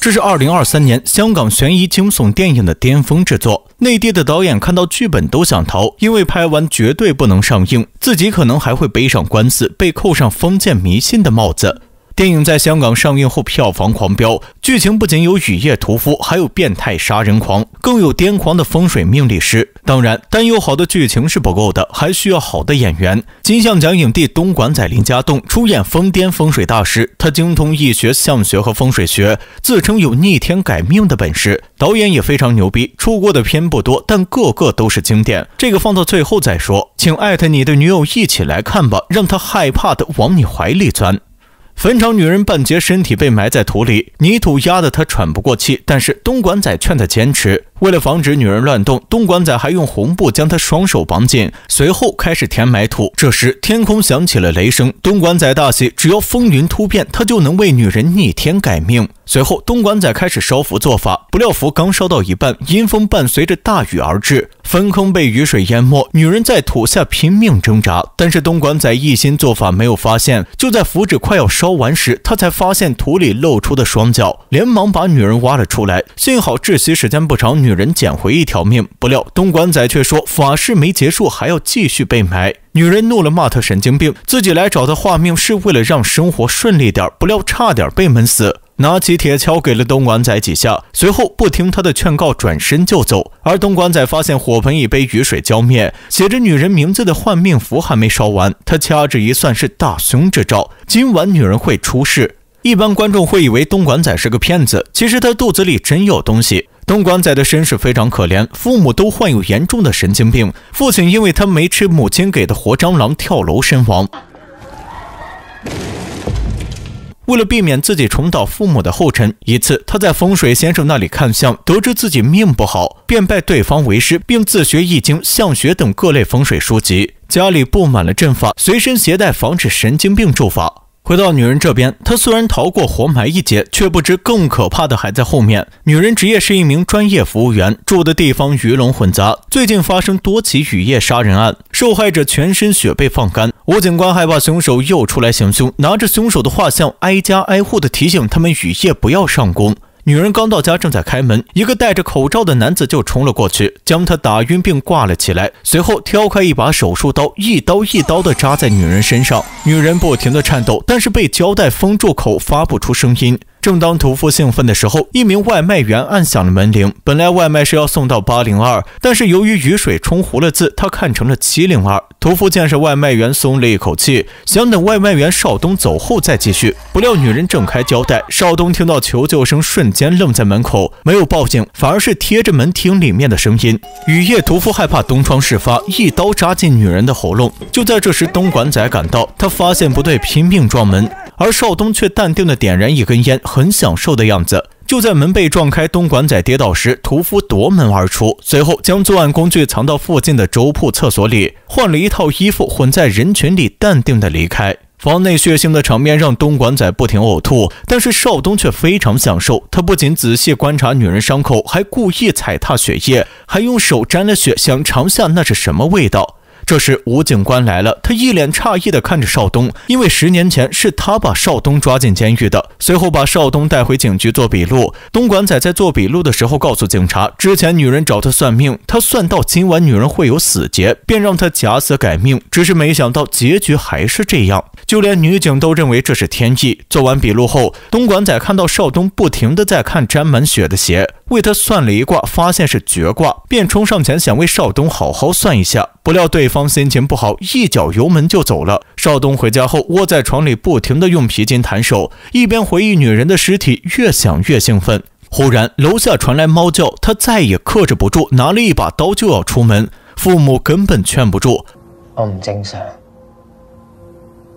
这是二零二三年香港悬疑惊悚电影的巅峰之作，内地的导演看到剧本都想逃，因为拍完绝对不能上映，自己可能还会背上官司，被扣上封建迷信的帽子。电影在香港上映后，票房狂飙。剧情不仅有雨夜屠夫，还有变态杀人狂，更有癫狂的风水命理师。当然，单有好的剧情是不够的，还需要好的演员。金像奖影帝东莞仔林家栋出演疯癫风水大师，他精通易学、相学和风水学，自称有逆天改命的本事。导演也非常牛逼，出过的片不多，但个个都是经典。这个放到最后再说，请艾特你的女友一起来看吧，让她害怕的往你怀里钻。坟场女人半截身体被埋在土里，泥土压得她喘不过气。但是东莞仔劝她坚持，为了防止女人乱动，东莞仔还用红布将她双手绑紧。随后开始填埋土，这时天空响起了雷声，东莞仔大喜，只要风云突变，他就能为女人逆天改命。随后东莞仔开始烧符做法，不料符刚烧到一半，阴风伴随着大雨而至。坟坑被雨水淹没，女人在土下拼命挣扎，但是东莞仔一心做法，没有发现。就在符纸快要烧完时，他才发现土里露出的双脚，连忙把女人挖了出来。幸好窒息时间不长，女人捡回一条命。不料东莞仔却说法事没结束，还要继续被埋。女人怒了，骂他神经病，自己来找他画命是为了让生活顺利点，不料差点被闷死。拿起铁锹给了东莞仔几下，随后不听他的劝告，转身就走。而东莞仔发现火盆已被雨水浇灭，写着女人名字的换命符还没烧完，他掐指一算，是大凶之兆，今晚女人会出事。一般观众会以为东莞仔是个骗子，其实他肚子里真有东西。东莞仔的身世非常可怜，父母都患有严重的神经病，父亲因为他没吃母亲给的活蟑螂跳楼身亡。为了避免自己重蹈父母的后尘，一次他在风水先生那里看相，得知自己命不好，便拜对方为师，并自学易经、相学等各类风水书籍。家里布满了阵法，随身携带防止神经病咒法。回到女人这边，她虽然逃过活埋一劫，却不知更可怕的还在后面。女人职业是一名专业服务员，住的地方鱼龙混杂。最近发生多起雨夜杀人案，受害者全身血被放干。吴警官害怕凶手又出来行凶，拿着凶手的画像挨家挨户的提醒他们雨夜不要上工。女人刚到家，正在开门，一个戴着口罩的男子就冲了过去，将她打晕并挂了起来。随后挑开一把手术刀，一刀一刀地扎在女人身上。女人不停地颤抖，但是被胶带封住口，发不出声音。正当屠夫兴奋的时候，一名外卖员按响了门铃。本来外卖是要送到八零二，但是由于雨水冲糊了字，他看成了七零二。屠夫见是外卖员，松了一口气，想等外卖员邵东走后再继续。不料女人挣开胶带，邵东听到求救声，瞬间愣在门口，没有报警，反而是贴着门听里面的声音。雨夜，屠夫害怕东窗事发，一刀扎进女人的喉咙。就在这时，东莞仔赶到，他发现不对，拼命撞门。而少东却淡定的点燃一根烟，很享受的样子。就在门被撞开，东莞仔跌倒时，屠夫夺门而出，随后将作案工具藏到附近的粥铺厕所里，换了一套衣服，混在人群里，淡定的离开。房内血腥的场面让东莞仔不停呕吐，但是少东却非常享受。他不仅仔细观察女人伤口，还故意踩踏血液，还用手沾了血，想尝下那是什么味道。这时，吴警官来了，他一脸诧异地看着邵东，因为十年前是他把邵东抓进监狱的，随后把邵东带回警局做笔录。东莞仔在做笔录的时候告诉警察，之前女人找他算命，他算到今晚女人会有死劫，便让他假死改命，只是没想到结局还是这样，就连女警都认为这是天意。做完笔录后，东莞仔看到邵东不停的在看沾满血的鞋，为他算了一卦，发现是绝卦，便冲上前想为邵东好好算一下。不料对方心情不好，一脚油门就走了。邵东回家后窝在床里，不停地用皮筋弹手，一边回忆女人的尸体，越想越兴奋。忽然楼下传来猫叫，他再也克制不住，拿了一把刀就要出门。父母根本劝不住。我唔正常，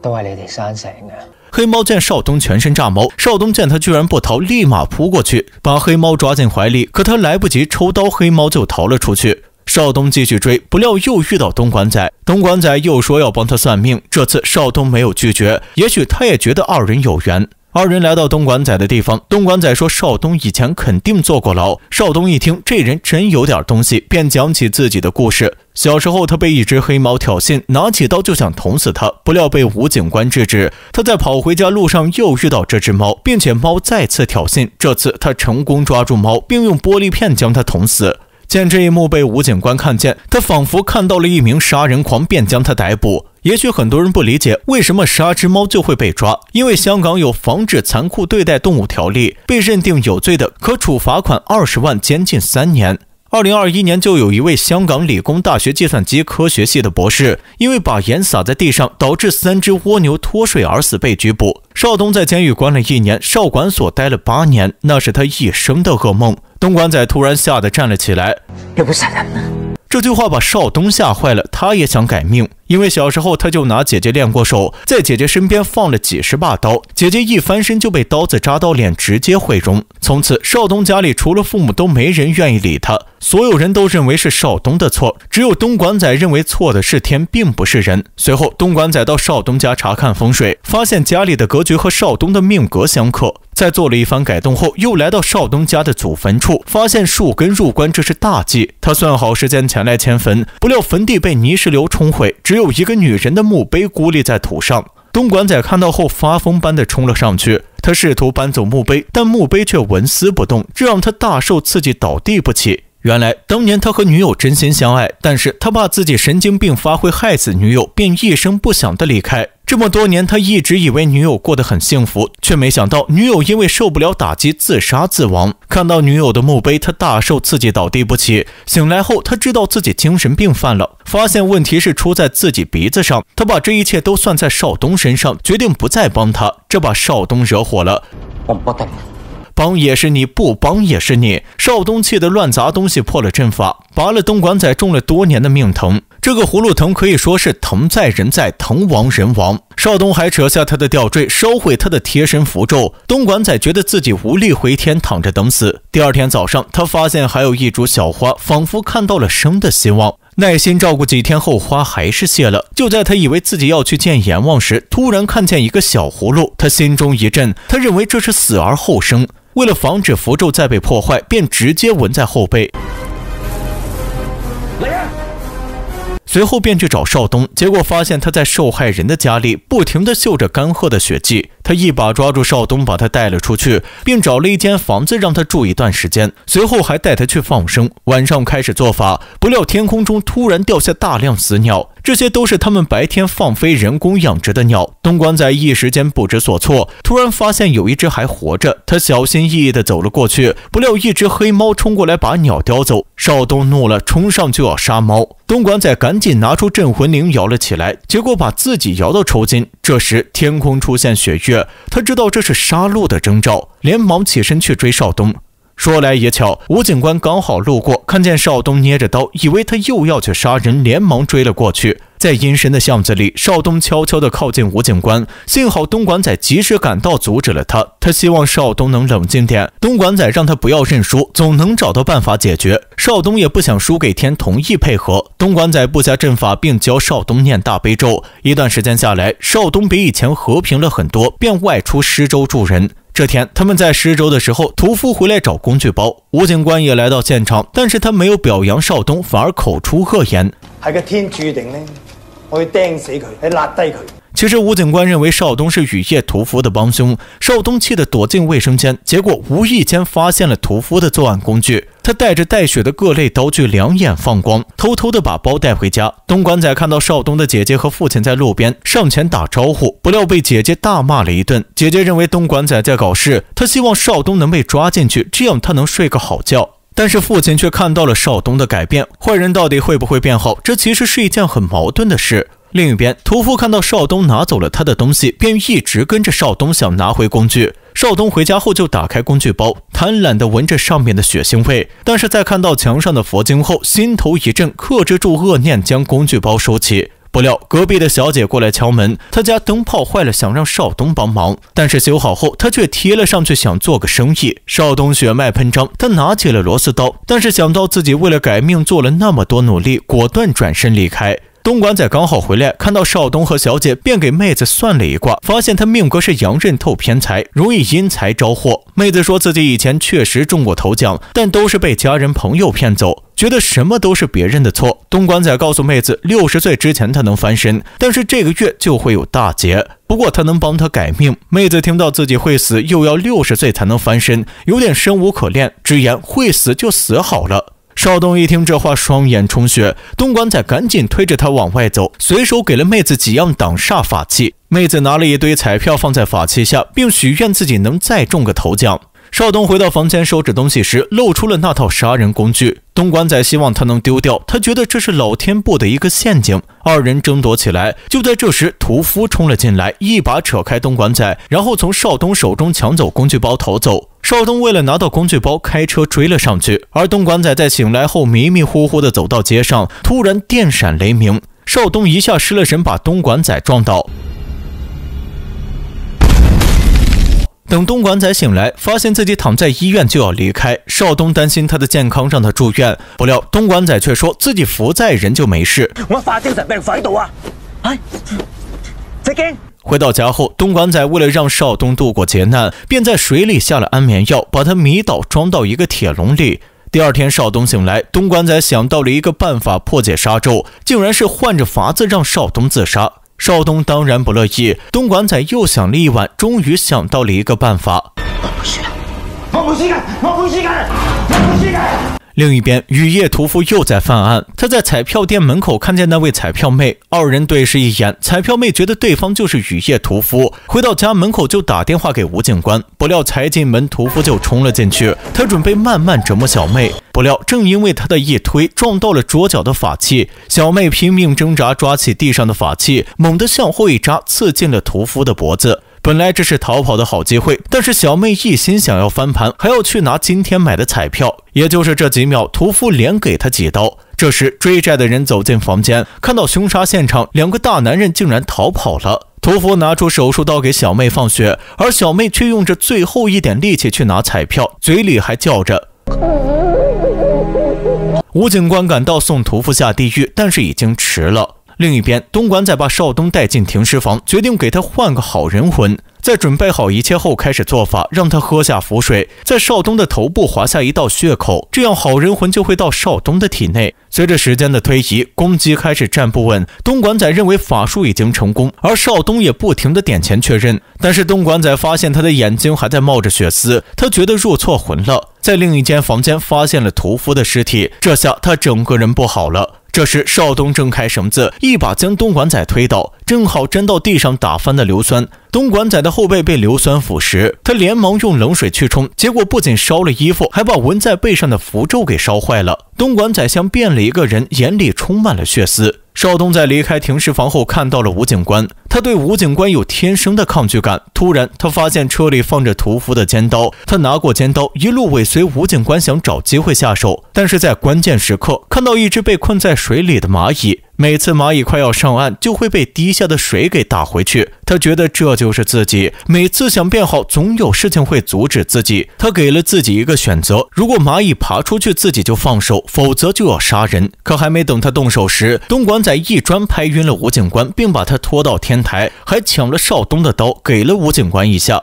都系你哋三成嘅。黑猫见少东全身炸毛，少东见他居然不逃，立马扑过去，把黑猫抓进怀里。可他来不及抽刀，黑猫就逃了出去。少东继续追，不料又遇到东莞仔。东莞仔又说要帮他算命，这次少东没有拒绝，也许他也觉得二人有缘。二人来到东莞仔的地方，东莞仔说少东以前肯定坐过牢。少东一听，这人真有点东西，便讲起自己的故事。小时候他被一只黑猫挑衅，拿起刀就想捅死他，不料被吴警官制止。他在跑回家路上又遇到这只猫，并且猫再次挑衅，这次他成功抓住猫，并用玻璃片将它捅死。见这一幕被吴警官看见，他仿佛看到了一名杀人狂，便将他逮捕。也许很多人不理解为什么杀只猫就会被抓，因为香港有《防止残酷对待动物条例》，被认定有罪的可处罚款二十万、监禁三年。二零二一年，就有一位香港理工大学计算机科学系的博士，因为把盐撒在地上，导致三只蜗牛脱水而死，被拘捕。邵东在监狱关了一年，少管所待了八年，那是他一生的噩梦。东莞仔突然吓得站了起来，又不杀人呢？这句话把少东吓坏了，他也想改命，因为小时候他就拿姐姐练过手，在姐姐身边放了几十把刀，姐姐一翻身就被刀子扎到脸，直接毁容。从此少东家里除了父母都没人愿意理他，所有人都认为是少东的错，只有东莞仔认为错的是天，并不是人。随后东莞仔到少东家查看风水，发现家里的格局和少东的命格相克。在做了一番改动后，又来到少东家的祖坟处，发现树根入棺，这是大忌。他算好时间前来迁坟，不料坟地被泥石流冲毁，只有一个女人的墓碑孤立在土上。东莞仔看到后，发疯般的冲了上去。他试图搬走墓碑，但墓碑却纹丝不动，这让他大受刺激，倒地不起。原来当年他和女友真心相爱，但是他怕自己神经病发会害死女友，便一声不响的离开。这么多年，他一直以为女友过得很幸福，却没想到女友因为受不了打击自杀自亡。看到女友的墓碑，他大受刺激，倒地不起。醒来后，他知道自己精神病犯了，发现问题是出在自己鼻子上。他把这一切都算在少东身上，决定不再帮他，这把少东惹火了。帮也是你，不帮也是你。少东气得乱砸东西，破了阵法，拔了东莞仔中了多年的命藤。这个葫芦藤可以说是藤在人，在藤亡人亡。少东还扯下他的吊坠，烧毁他的贴身符咒。东莞仔觉得自己无力回天，躺着等死。第二天早上，他发现还有一株小花，仿佛看到了生的希望。耐心照顾几天后，花还是谢了。就在他以为自己要去见阎王时，突然看见一个小葫芦，他心中一震，他认为这是死而后生。为了防止符咒再被破坏，便直接纹在后背。随后便去找少东，结果发现他在受害人的家里不停的嗅着干涸的血迹。他一把抓住少东，把他带了出去，并找了一间房子让他住一段时间。随后还带他去放生，晚上开始做法。不料天空中突然掉下大量死鸟，这些都是他们白天放飞人工养殖的鸟。东关仔一时间不知所措，突然发现有一只还活着，他小心翼翼的走了过去，不料一只黑猫冲过来把鸟叼走。少东怒了，冲上就要杀猫。东莞仔赶紧拿出镇魂铃摇了起来，结果把自己摇到抽筋。这时天空出现血月。他知道这是杀戮的征兆，连忙起身去追少东。说来也巧，吴警官刚好路过，看见少东捏着刀，以为他又要去杀人，连忙追了过去。在阴深的巷子里，少东悄悄地靠近吴警官，幸好东莞仔及时赶到，阻止了他。他希望少东能冷静点，东莞仔让他不要认输，总能找到办法解决。邵东也不想输给天，同意配合东莞仔布下阵法，并教邵东念大悲咒。一段时间下来，邵东比以前和平了很多，便外出施粥助人。这天，他们在施粥的时候，屠夫回来找工具包，吴警官也来到现场，但是他没有表扬邵东，反而口出恶言。系个天注定呢，我要钉死佢，你拉低佢。其实，吴警官认为少东是雨夜屠夫的帮凶。少东气得躲进卫生间，结果无意间发现了屠夫的作案工具。他带着带血的各类刀具，两眼放光，偷偷的把包带回家。东莞仔看到少东的姐姐和父亲在路边，上前打招呼，不料被姐姐大骂了一顿。姐姐认为东莞仔在搞事，她希望少东能被抓进去，这样她能睡个好觉。但是父亲却看到了少东的改变。坏人到底会不会变好？这其实是一件很矛盾的事。另一边，屠夫看到少东拿走了他的东西，便一直跟着少东，想拿回工具。少东回家后就打开工具包，贪婪的闻着上面的血腥味，但是在看到墙上的佛经后，心头一震，克制住恶念，将工具包收起。不料隔壁的小姐过来敲门，她家灯泡坏了，想让少东帮忙。但是修好后，他却贴了上去，想做个生意。少东血脉喷张，他拿起了螺丝刀，但是想到自己为了改命做了那么多努力，果断转身离开。东莞仔刚好回来，看到少东和小姐，便给妹子算了一卦，发现她命格是阳刃透偏财，容易因财招祸。妹子说自己以前确实中过头奖，但都是被家人朋友骗走，觉得什么都是别人的错。东莞仔告诉妹子，六十岁之前他能翻身，但是这个月就会有大劫，不过他能帮他改命。妹子听到自己会死，又要六十岁才能翻身，有点生无可恋，直言会死就死好了。邵东一听这话，双眼充血。东莞仔赶紧推着他往外走，随手给了妹子几样挡煞法器。妹子拿了一堆彩票放在法器下，并许愿自己能再中个头奖。邵东回到房间收拾东西时，露出了那套杀人工具。东莞仔希望他能丢掉，他觉得这是老天布的一个陷阱。二人争夺起来。就在这时，屠夫冲了进来，一把扯开东莞仔，然后从邵东手中抢走工具包，逃走。邵东为了拿到工具包，开车追了上去。而东莞仔在醒来后迷迷糊糊的走到街上，突然电闪雷鸣，邵东一下失了神，把东莞仔撞倒。等东莞仔醒来，发现自己躺在医院，就要离开。邵东担心他的健康，让他住院。不料东莞仔却说自己不在人就没事。我精神病边度啊？哎，再见。回到家后，东莞仔为了让少东度过劫难，便在水里下了安眠药，把他迷倒，装到一个铁笼里。第二天，少东醒来，东莞仔想到了一个办法破解杀咒，竟然是换着法子让少东自杀。少东当然不乐意，东莞仔又想了一晚，终于想到了一个办法。另一边，雨夜屠夫又在犯案。他在彩票店门口看见那位彩票妹，二人对视一眼，彩票妹觉得对方就是雨夜屠夫。回到家门口就打电话给吴警官，不料才进门，屠夫就冲了进去。他准备慢慢折磨小妹，不料正因为他的一推，撞到了桌角的法器。小妹拼命挣扎，抓起地上的法器，猛地向后一扎，刺进了屠夫的脖子。本来这是逃跑的好机会，但是小妹一心想要翻盘，还要去拿今天买的彩票。也就是这几秒，屠夫连给他几刀。这时，追债的人走进房间，看到凶杀现场，两个大男人竟然逃跑了。屠夫拿出手术刀给小妹放血，而小妹却用着最后一点力气去拿彩票，嘴里还叫着。吴警官赶到送屠夫下地狱，但是已经迟了。另一边，东莞仔把少东带进停尸房，决定给他换个好人魂。在准备好一切后，开始做法，让他喝下符水，在少东的头部划下一道血口，这样好人魂就会到少东的体内。随着时间的推移，公鸡开始站不稳。东莞仔认为法术已经成功，而少东也不停地点钱确认。但是东莞仔发现他的眼睛还在冒着血丝，他觉得入错魂了。在另一间房间发现了屠夫的尸体，这下他整个人不好了。这时，少东挣开绳子，一把将东莞仔推倒。正好沾到地上打翻的硫酸，东莞仔的后背被硫酸腐蚀，他连忙用冷水去冲，结果不仅烧了衣服，还把纹在背上的符咒给烧坏了。东莞仔像变了一个人，眼里充满了血丝。邵东在离开停尸房后看到了吴警官，他对吴警官有天生的抗拒感。突然，他发现车里放着屠夫的尖刀，他拿过尖刀，一路尾随吴警官，想找机会下手。但是在关键时刻，看到一只被困在水里的蚂蚁。每次蚂蚁快要上岸，就会被滴下的水给打回去。他觉得这就是自己每次想变好，总有事情会阻止自己。他给了自己一个选择：如果蚂蚁爬出去，自己就放手；否则就要杀人。可还没等他动手时，东莞仔一砖拍晕了吴警官，并把他拖到天台，还抢了少东的刀，给了吴警官一下。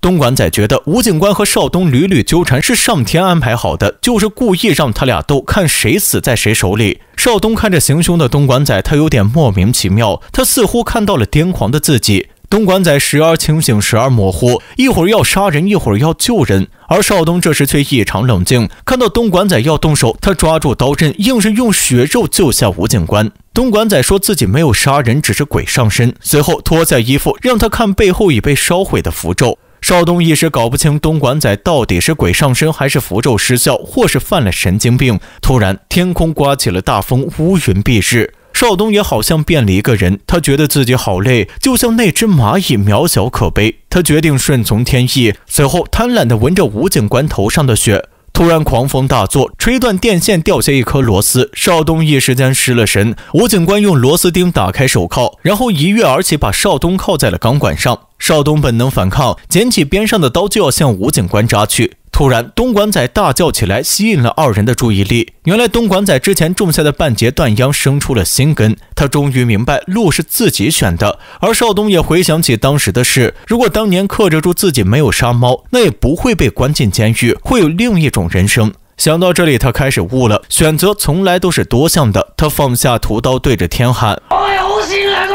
东莞仔觉得吴警官和少东屡屡纠缠是上天安排好的，就是故意让他俩斗，看谁死在谁手里。少东看着行凶的东莞仔，他有点莫名其妙，他似乎看到了癫狂的自己。东莞仔时而清醒，时而模糊，一会儿要杀人，一会儿要救人。而少东这时却异常冷静，看到东莞仔要动手，他抓住刀刃，硬是用血肉救下吴警官。东莞仔说自己没有杀人，只是鬼上身，随后脱下衣服让他看背后已被烧毁的符咒。少东一时搞不清东莞仔到底是鬼上身，还是符咒失效，或是犯了神经病。突然，天空刮起了大风，乌云蔽日。少东也好像变了一个人，他觉得自己好累，就像那只蚂蚁，渺小可悲。他决定顺从天意。随后，贪婪地闻着吴警官头上的血。突然，狂风大作，吹断电线，掉下一颗螺丝。少东一时间失了神。吴警官用螺丝钉打开手铐，然后一跃而起，把少东铐在了钢管上。少东本能反抗，捡起边上的刀就要向吴警官扎去。突然，东莞仔大叫起来，吸引了二人的注意力。原来，东莞仔之前种下的半截断秧生出了新根。他终于明白，路是自己选的。而少东也回想起当时的事：如果当年克制住自己没有杀猫，那也不会被关进监狱，会有另一种人生。想到这里，他开始悟了：选择从来都是多向的。他放下屠刀，对着天喊：“我有心来。”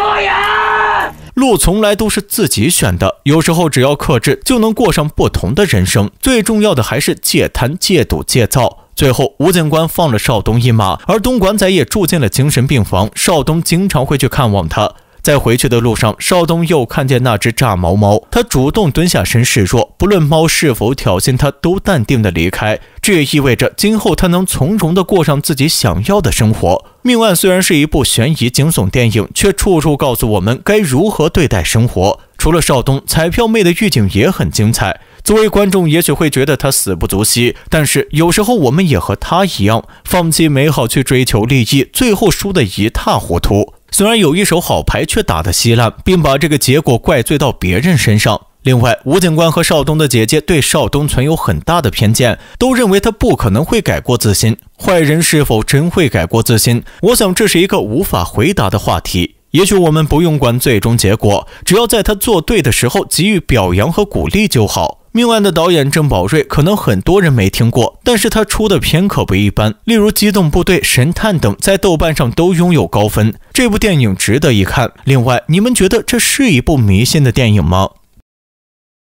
路从来都是自己选的，有时候只要克制，就能过上不同的人生。最重要的还是戒贪、戒赌、戒躁。最后，吴警官放了邵东一马，而东莞仔也住进了精神病房。邵东经常会去看望他。在回去的路上，邵东又看见那只炸毛猫，他主动蹲下身示弱，不论猫是否挑衅，他都淡定的离开。这也意味着今后他能从容的过上自己想要的生活。命案虽然是一部悬疑惊悚电影，却处处告诉我们该如何对待生活。除了邵东，彩票妹的预警也很精彩。作为观众，也许会觉得他死不足惜，但是有时候我们也和他一样，放弃美好去追求利益，最后输得一塌糊涂。虽然有一手好牌，却打得稀烂，并把这个结果怪罪到别人身上。另外，吴警官和邵东的姐姐对邵东存有很大的偏见，都认为他不可能会改过自新。坏人是否真会改过自新？我想这是一个无法回答的话题。也许我们不用管最终结果，只要在他做对的时候给予表扬和鼓励就好。命案的导演郑宝瑞可能很多人没听过，但是他出的片可不一般，例如《机动部队》《神探》等，在豆瓣上都拥有高分，这部电影值得一看。另外，你们觉得这是一部迷信的电影吗？